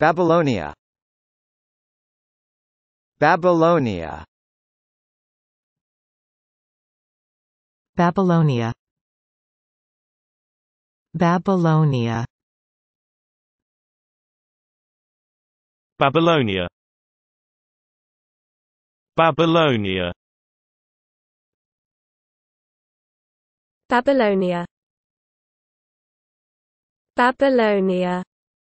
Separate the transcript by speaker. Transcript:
Speaker 1: Babylonia Babylonia Babylonia Babylonia Babylonia Babylonia Babylonia Babylonia